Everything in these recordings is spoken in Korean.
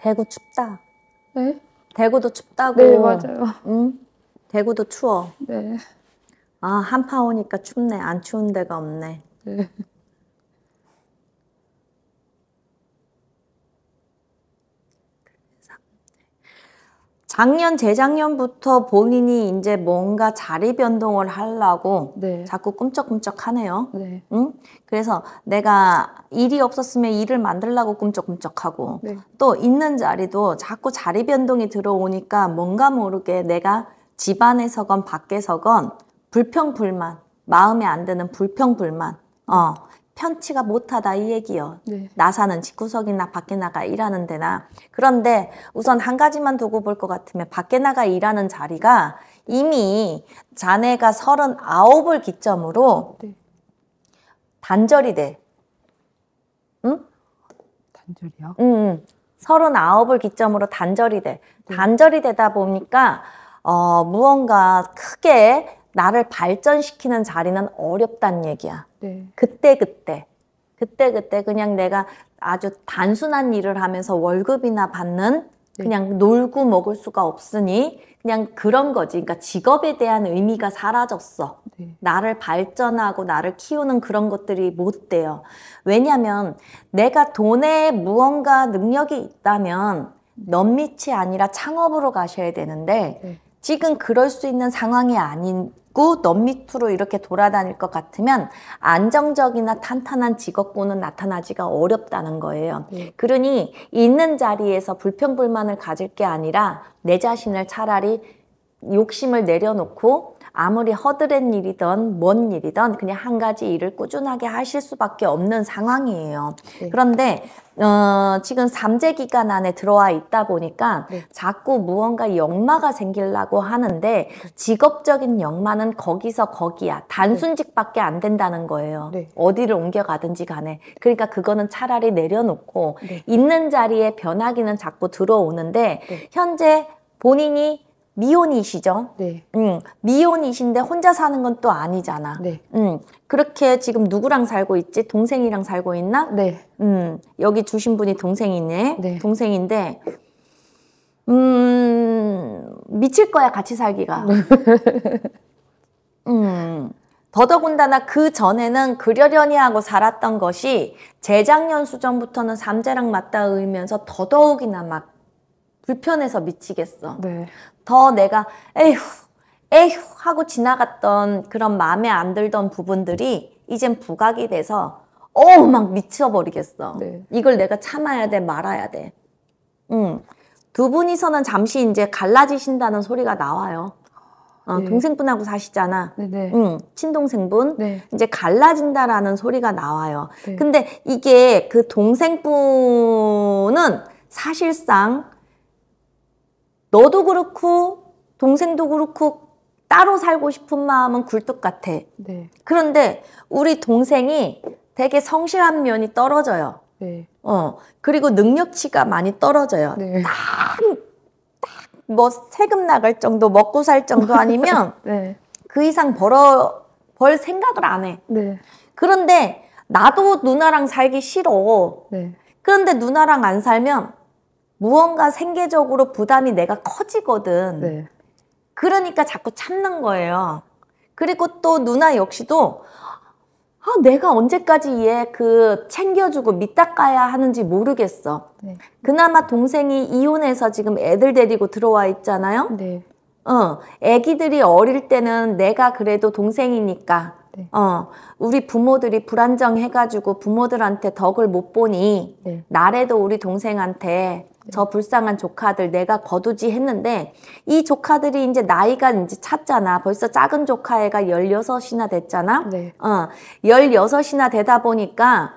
대구 춥다. 네? 대구도 춥다고. 네, 맞아요. 응? 대구도 추워. 네. 아, 한파 오니까 춥네. 안 추운 데가 없네. 네. 작년 재작년부터 본인이 이제 뭔가 자리 변동을 하려고 네. 자꾸 꿈쩍꿈쩍하네요. 네. 응? 그래서 내가 일이 없었으면 일을 만들라고 꿈쩍꿈쩍하고 네. 또 있는 자리도 자꾸 자리 변동이 들어오니까 뭔가 모르게 내가 집안에서건 밖에서건 불평불만 마음에 안 드는 불평불만 어. 편치가 못하다 이 얘기요. 네. 나사는 집구석이나 밖에 나가 일하는 데나. 그런데 우선 한 가지만 두고 볼 것 같으면 밖에 나가 일하는 자리가 이미 자네가 서른을 기점으로 네. 단절이 돼. 응? 단절이요? 응. 서른아을 기점으로 단절이 돼. 네. 단절이 되다 보니까 어, 무언가 크게 나를 발전시키는 자리는 어렵단 얘기야. 네. 그때 그때 그때 그때 그냥 내가 아주 단순한 일을 하면서 월급이나 받는 네. 그냥 놀고 먹을 수가 없으니 그냥 그런 거지. 그러니까 직업에 대한 의미가 사라졌어. 네. 나를 발전하고 나를 키우는 그런 것들이 못 돼요. 왜냐하면 내가 돈에 무언가 능력이 있다면 넘밑이 아니라 창업으로 가셔야 되는데 네. 지금 그럴 수 있는 상황이 아니고 넌 밑으로 이렇게 돌아다닐 것 같으면 안정적이나 탄탄한 직업군은 나타나지가 어렵다는 거예요. 네. 그러니 있는 자리에서 불평불만을 가질 게 아니라 내 자신을 차라리 욕심을 내려놓고 아무리 허드렛 일이든 뭔 일이든 그냥 한 가지 일을 꾸준하게 하실 수밖에 없는 상황이에요. 네. 그런데 어, 지금 삼재 기간 안에 들어와 있다 보니까 네. 자꾸 무언가 역마가 생기려고 하는데 그렇죠. 직업적인 역마는 거기서 거기야. 단순직밖에 네. 안 된다는 거예요. 네. 어디를 옮겨가든지 간에. 그러니까 그거는 차라리 내려놓고 네. 있는 자리에 변하기는 자꾸 들어오는데 네. 현재 본인이 미혼이시죠? 네. 음, 미혼이신데 혼자 사는 건 또 아니잖아. 네. 음, 그렇게 지금 누구랑 살고 있지? 동생이랑 살고 있나? 네. 음, 여기 주신 분이 동생이네. 네. 동생인데, 음, 미칠 거야, 같이 살기가. 네. 음, 더더군다나 그 전에는 그려려니 하고 살았던 것이 재작년 수전부터는 삼재랑 맞닿으면서 더더욱이나 막 불편해서 미치겠어. 네. 더 내가 에휴 에휴 하고 지나갔던 그런 마음에 안 들던 부분들이 이젠 부각이 돼서 어우 막 미쳐버리겠어. 네. 이걸 내가 참아야 돼 말아야 돼. 음. 두 분이서는 잠시 이제 갈라지신다는 소리가 나와요. 어, 네. 동생분하고 사시잖아. 네네. 네. 응, 친동생분. 네. 이제 갈라진다라는 소리가 나와요. 네. 근데 이게 그 동생분은 사실상 너도 그렇고 동생도 그렇고 따로 살고 싶은 마음은 굴뚝 같아. 네. 그런데 우리 동생이 되게 성실한 면이 떨어져요. 네. 어 그리고 능력치가 많이 떨어져요. 네. 딱뭐 세금 나갈 정도 먹고 살 정도 아니면 네. 그 이상 벌어 벌 생각을 안 해. 네. 그런데 나도 누나랑 살기 싫어. 네. 그런데 누나랑 안 살면 무언가 생계적으로 부담이 내가 커지거든. 네. 그러니까 자꾸 참는 거예요. 그리고 또 누나 역시도 아, 내가 언제까지 얘 그 챙겨주고 밑닦아야 하는지 모르겠어. 네. 그나마 동생이 이혼해서 지금 애들 데리고 들어와 있잖아요. 네. 어, 애기들이 어릴 때는 내가 그래도 동생이니까 네. 어, 우리 부모들이 불안정해가지고 부모들한테 덕을 못 보니 네. 나래도 우리 동생한테 저 불쌍한 조카들 내가 거두지 했는데 이 조카들이 이제 나이가 이제 찼잖아. 벌써 작은 조카애가 1 6이나 됐잖아. 네. 어, 16이나 되다 보니까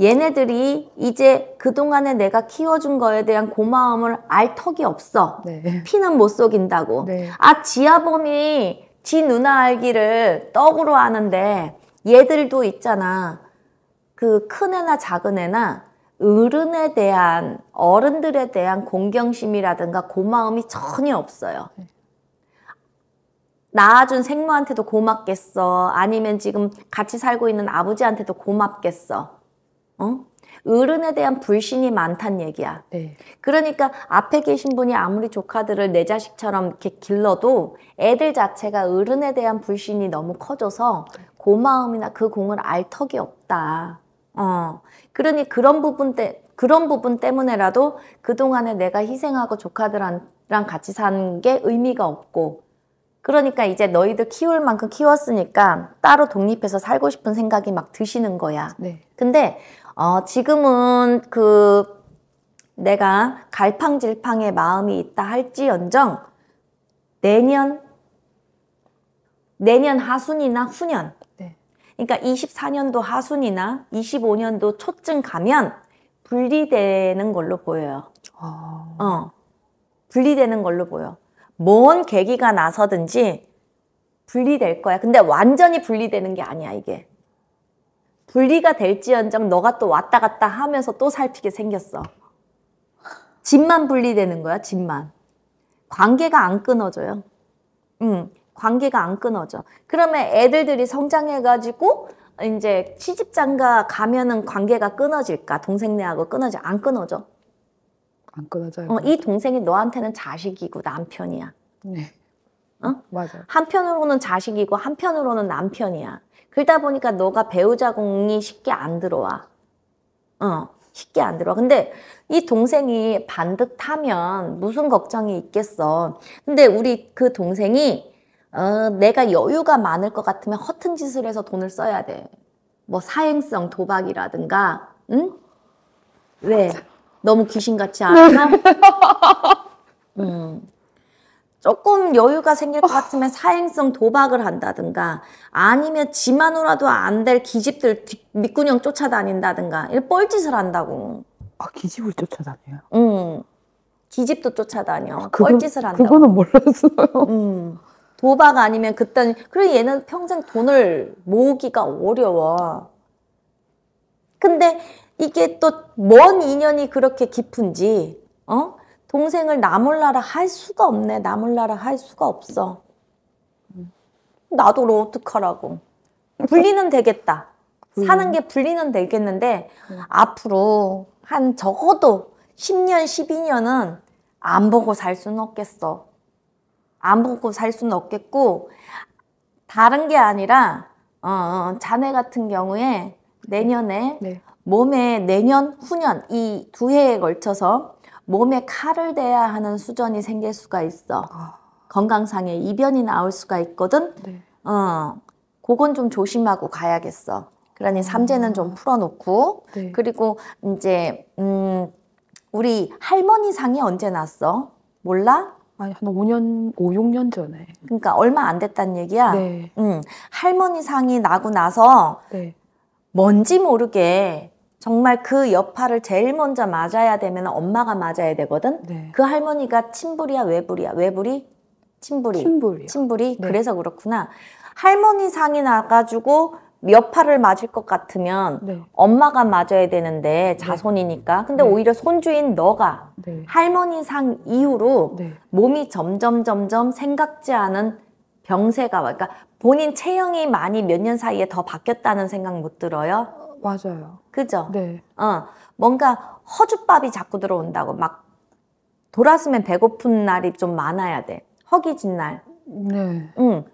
얘네들이 이제 그동안에 내가 키워준 거에 대한 고마움을 알 턱이 없어. 네. 피는 못 속인다고. 네. 아, 지아범이 지 누나 알기를 떡으로 아는데 얘들도 있잖아. 그 큰 애나 작은 애나 어른에 대한 어른들에 대한 공경심이라든가 고마움이 전혀 없어요. 낳아준 생모한테도 고맙겠어. 아니면 지금 같이 살고 있는 아버지한테도 고맙겠어. 어? 어른에 대한 불신이 많단 얘기야. 네. 그러니까 앞에 계신 분이 아무리 조카들을 내 자식처럼 이렇게 길러도 애들 자체가 어른에 대한 불신이 너무 커져서 고마움이나 그 공을 알 턱이 없다. 어. 그러니 그런 부분 때 그런 부분 때문에라도 그동안에 내가 희생하고 조카들랑 같이 사는 게 의미가 없고 그러니까 이제 너희들 키울 만큼 키웠으니까 따로 독립해서 살고 싶은 생각이 막 드시는 거야. 네. 근데 어, 지금은 그 내가 갈팡질팡의 마음이 있다 할지언정 내년 내년 하순이나 후년 네. 그러니까 24년도 하순이나 25년도 초쯤 가면 분리되는 걸로 보여요. 아... 어. 분리되는 걸로 보여. 뭔 계기가 나서든지 분리될 거야. 근데 완전히 분리되는 게 아니야, 이게. 분리가 될지언정 너가 또 왔다 갔다 하면서 또 살피게 생겼어. 집만 분리되는 거야, 집만. 관계가 안 끊어져요. 음, 관계가 안 끊어져. 그러면 애들들이 성장해가지고 이제 시집장가 가면은 관계가 끊어질까? 동생네하고 끊어져? 안 끊어져? 안 끊어져요. 어, 이 동생이 너한테는 자식이고 남편이야. 네. 어? 맞아. 한편으로는 자식이고 한편으로는 남편이야. 그러다 보니까 너가 배우자 공이 쉽게 안 들어와. 어. 쉽게 안 들어와. 근데 이 동생이 반듯하면 무슨 걱정이 있겠어. 근데 우리 그 동생이 어, 내가 여유가 많을 것 같으면 허튼 짓을 해서 돈을 써야 돼. 뭐 사행성 도박이라든가, 응? 왜? 너무 귀신같이 안하 음. 조금 여유가 생길 것 어. 같으면 사행성 도박을 한다든가 아니면 지만으로라도 안 될 기집들 밑구녕 쫓아다닌다든가 이 뻘짓을 한다고. 아 기집을 쫓아다녀요? 응. 기집도 쫓아다녀. 아, 그건, 뻘짓을 한다. 그거는 몰랐어요. 음. 도박 아니면 그딴 그래 얘는 평생 돈을 모으기가 어려워. 근데 이게 또 뭔 인연이 그렇게 깊은지 어? 동생을 나 몰라라 할 수가 없네. 나 몰라라 할 수가 없어. 나도 너 어떡하라고. 분리는 되겠다. 사는 음. 게 분리는 되겠는데 음. 앞으로 한 적어도 10년, 12년은 안 보고 살 수는 없겠어. 안 먹고 살 수는 없겠고 다른 게 아니라 어, 어 자네 같은 경우에 내년에 네. 네. 몸에 내년 후년 이 두 해에 걸쳐서 몸에 칼을 대야 하는 수전이 생길 수가 있어 아. 건강상의 이변이 나올 수가 있거든 네. 어 그건 좀 조심하고 가야겠어 그러니 아. 삼재는 좀 풀어놓고 네. 그리고 이제 음 우리 할머니 상이 언제 났어 몰라 아니, 한 5년, 5, 6년 전에. 그러니까 얼마 안 됐단 얘기야? 네. 응. 할머니 상이 나고 나서 네. 뭔지 모르게 정말 그 여파를 제일 먼저 맞아야 되면 엄마가 맞아야 되거든? 네. 그 할머니가 친부리야외부리야외부리친부리친부리 친불이. 네. 그래서 그렇구나. 할머니 상이 나가지고 몇팔를 맞을 것 같으면 네. 엄마가 맞아야 되는데 자손이니까 네. 근데 네. 오히려 손주인 너가 네. 할머니 상 이후로 네. 몸이 점점 점점 생각지 않은 병세가 와 그러니까 본인 체형이 많이 몇 년 사이에 더 바뀌었다는 생각 못 들어요? 맞아요. 그죠? 네. 어, 뭔가 허주밥이 자꾸 들어온다고 막 돌았으면 배고픈 날이 좀 많아야 돼. 허기진 날. 네. 응.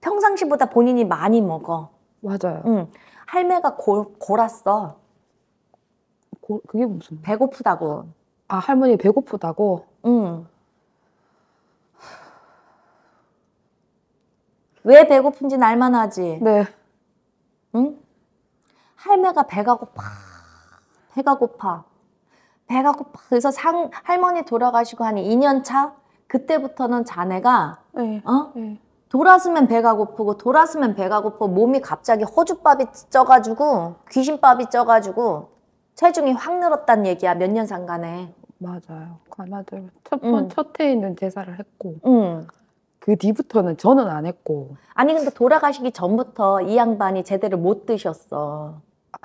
평상시보다 본인이 많이 먹어. 맞아요. 응. 할매가 고, 골았어. 고, 그게 무슨? 배고프다고. 아 할머니 배고프다고? 응. 왜 배고픈지는 만하지 네. 응? 할매가 배가 고파. 배가 고파. 배가 고파. 그래서 상, 할머니 돌아가시고 한 2년 차 그때부터는 자네가 네. 어? 네. 돌았으면 배가 고프고 돌았으면 배가 고프고 몸이 갑자기 허주밥이 쪄가지고 귀신밥이 쪄가지고 체중이 확 늘었단 얘기야 몇 년 상간에 맞아요 가나들 첫번 첫 해에는 제사를 했고 음. 그 뒤부터는 저는 안 했고 아니 근데 돌아가시기 전부터 이 양반이 제대로 못 드셨어 아,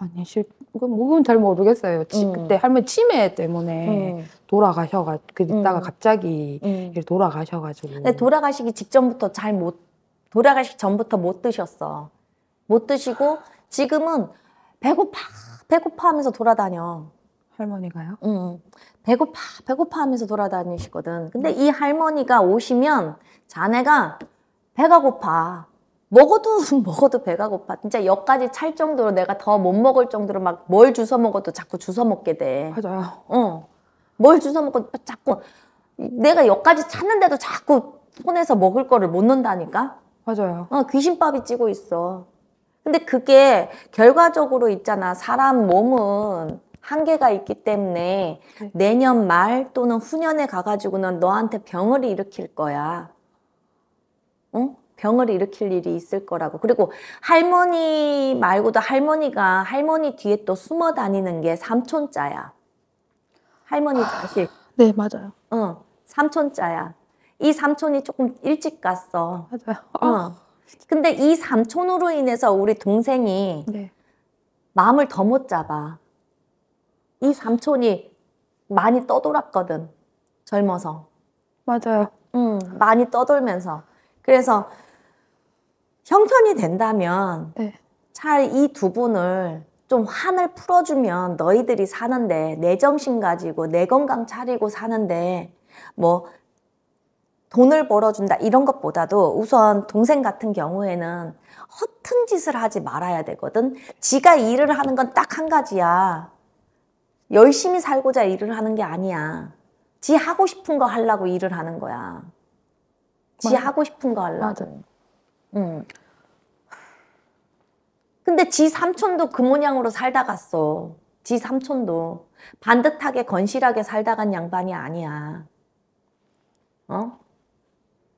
아니 실 그건 잘 모르겠어요. 음. 그때 할머니 치매 때문에 음. 돌아가셔가 그다가 음. 갑자기 음. 돌아가셔가지고. 근데 돌아가시기 직전부터 잘 못 돌아가시기 전부터 못 드셨어. 못 드시고 지금은 배고파 배고파 하면서 돌아다녀. 할머니가요? 응. 배고파 배고파 하면서 돌아다니시거든. 근데 이 할머니가 오시면 자네가 배가 고파. 먹어도 먹어도 배가 고파. 진짜 역까지 찰 정도로 내가 더 못 먹을 정도로 막 뭘 주워 먹어도 자꾸 주워 먹게 돼. 맞아요. 어. 뭘 주워 먹어도 자꾸 내가 역까지 찼는데도 자꾸 손에서 먹을 거를 못 넣는다니까. 맞아요. 어, 귀신밥이 찌고 있어. 근데 그게 결과적으로 있잖아. 사람 몸은 한계가 있기 때문에 네. 내년 말 또는 후년에 가가지고는 너한테 병을 일으킬 거야. 병을 일으킬 일이 있을 거라고. 그리고 할머니 말고도 할머니가 할머니 뒤에 또 숨어 다니는 게 삼촌자야. 할머니 아, 자식. 네, 맞아요. 응, 어, 삼촌자야. 이 삼촌이 조금 일찍 갔어. 맞아요. 어. 응. 아. 근데 이 삼촌으로 인해서 우리 동생이 네. 마음을 더 못 잡아. 이 삼촌이 많이 떠돌았거든. 젊어서. 맞아요. 음, 많이 떠돌면서. 그래서 형편이 된다면 네. 차이두 분을 좀 한을 풀어주면 너희들이 사는데 내 정신 가지고 내 건강 차리고 사는데 뭐 돈을 벌어준다 이런 것보다도 우선 동생 같은 경우에는 허튼 짓을 하지 말아야 되거든. 지가 일을 하는 건 딱 한 가지야. 열심히 살고자 일을 하는 게 아니야. 지 하고 싶은 거 하려고 일을 하는 거야. 지 맞아. 하고 싶은 거 하려고. 맞아. 근데 지 삼촌도 그 모양으로 살다 갔어. 지 삼촌도 반듯하게 건실하게 살다 간 양반이 아니야. 어?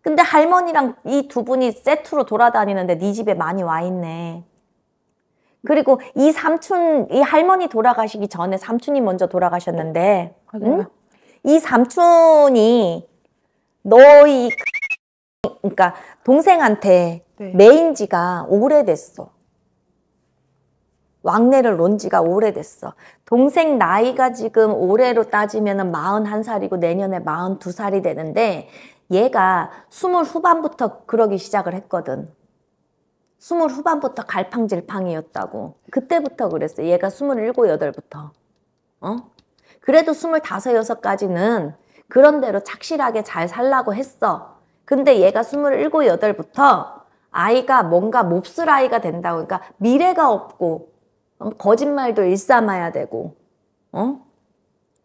근데 할머니랑 이 두 분이 세트로 돌아다니는데 네 집에 많이 와 있네. 그리고 이 삼촌, 이 할머니 돌아가시기 전에 삼촌이 먼저 돌아가셨는데, 네, 응? 이 삼촌이 너희 그러니까 동생한테 네. 매인 지가 오래됐어. 왕래를 논 지가 오래됐어. 동생 나이가 지금 올해로 따지면 41살이고 내년에 42살이 되는데 얘가 20 후반부터 그러기 시작을 했거든. 20 후반부터 갈팡질팡이었다고. 그때부터 그랬어. 얘가 27, 8부터. 어? 그래도 25, 6까지는 그런대로 착실하게 잘 살라고 했어. 근데 얘가 27, 8부터 아이가 뭔가 몹쓸 아이가 된다고. 그러니까 미래가 없고, 어, 거짓말도 일삼아야 되고, 어?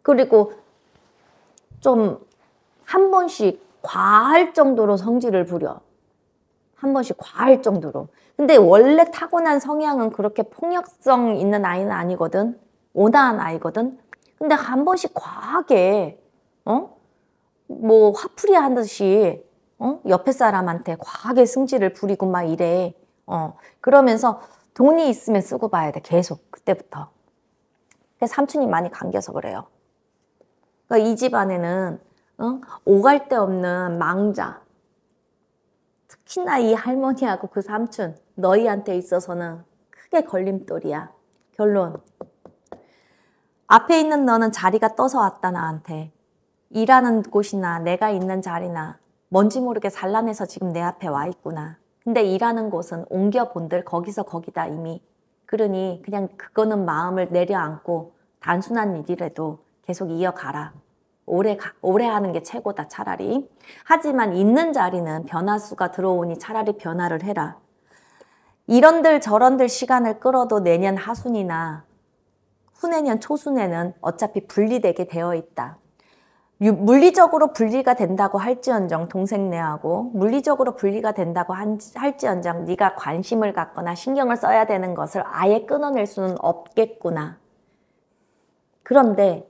그리고 좀 한 번씩 과할 정도로 성질을 부려. 한 번씩 과할 정도로. 근데 원래 타고난 성향은 그렇게 폭력성 있는 아이는 아니거든. 온화한 아이거든. 근데 한 번씩 과하게, 어? 뭐 화풀이 하듯이 어? 옆에 사람한테 과하게 승질을 부리고 막 이래. 어. 그러면서 돈이 있으면 쓰고 봐야 돼. 계속. 그때부터. 그래서 삼촌이 많이 감겨서 그래요. 그러니까 이 집안에는 어? 오갈 데 없는 망자. 특히나 이 할머니하고 그 삼촌 너희한테 있어서는 크게 걸림돌이야. 결론. 앞에 있는 너는 자리가 떠서 왔다 나한테. 일하는 곳이나 내가 있는 자리나 뭔지 모르게 산란해서 지금 내 앞에 와 있구나. 근데 일하는 곳은 옮겨본들 거기서 거기다 이미. 그러니 그냥 그거는 마음을 내려앉고 단순한 일이라도 계속 이어가라. 오래, 가, 오래 하는 게 최고다, 차라리. 하지만 있는 자리는 변화수가 들어오니 차라리 변화를 해라. 이런들 저런들 시간을 끌어도 내년 하순이나 후내년 초순에는 어차피 분리되게 되어 있다. 물리적으로 분리가 된다고 할지언정 동생네하고 물리적으로 분리가 된다고 할지언정 네가 관심을 갖거나 신경을 써야 되는 것을 아예 끊어낼 수는 없겠구나. 그런데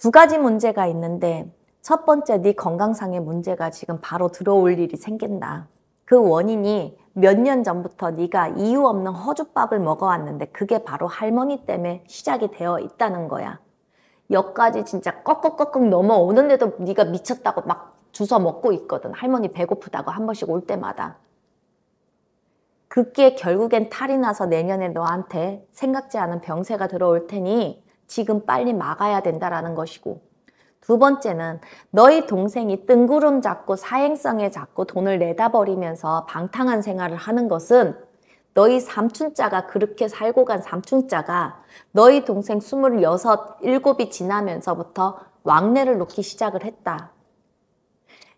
두 가지 문제가 있는데 첫 번째 네 건강상의 문제가 지금 바로 들어올 일이 생긴다. 그 원인이 몇 년 전부터 네가 이유 없는 허주밥을 먹어왔는데 그게 바로 할머니 때문에 시작이 되어 있다는 거야. 역까지 진짜 꺽꺽꺽꺽 넘어오는데도 네가 미쳤다고 막 주워 먹고 있거든. 할머니 배고프다고 한 번씩 올 때마다. 그게 결국엔 탈이 나서 내년에 너한테 생각지 않은 병세가 들어올 테니 지금 빨리 막아야 된다라는 것이고 두 번째는 너희 동생이 뜬구름 잡고 사행성에 잡고 돈을 내다버리면서 방탕한 생활을 하는 것은 너희 삼촌자가 그렇게 살고 간 삼촌자가 너희 동생 스물여섯, 일곱이 지나면서부터 왕래를 놓기 시작을 했다.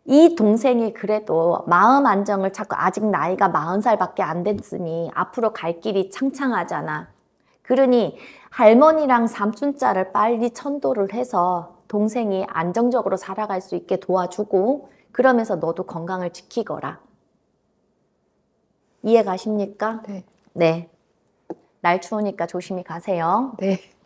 이 동생이 그래도 마음 안정을 찾고 아직 나이가 마흔 살밖에안 됐으니 앞으로 갈 길이 창창하잖아. 그러니 할머니랑 삼촌자를 빨리 천도를 해서 동생이 안정적으로 살아갈 수 있게 도와주고 그러면서 너도 건강을 지키거라. 이해 가십니까? 네. 네. 날 추우니까 조심히 가세요. 네.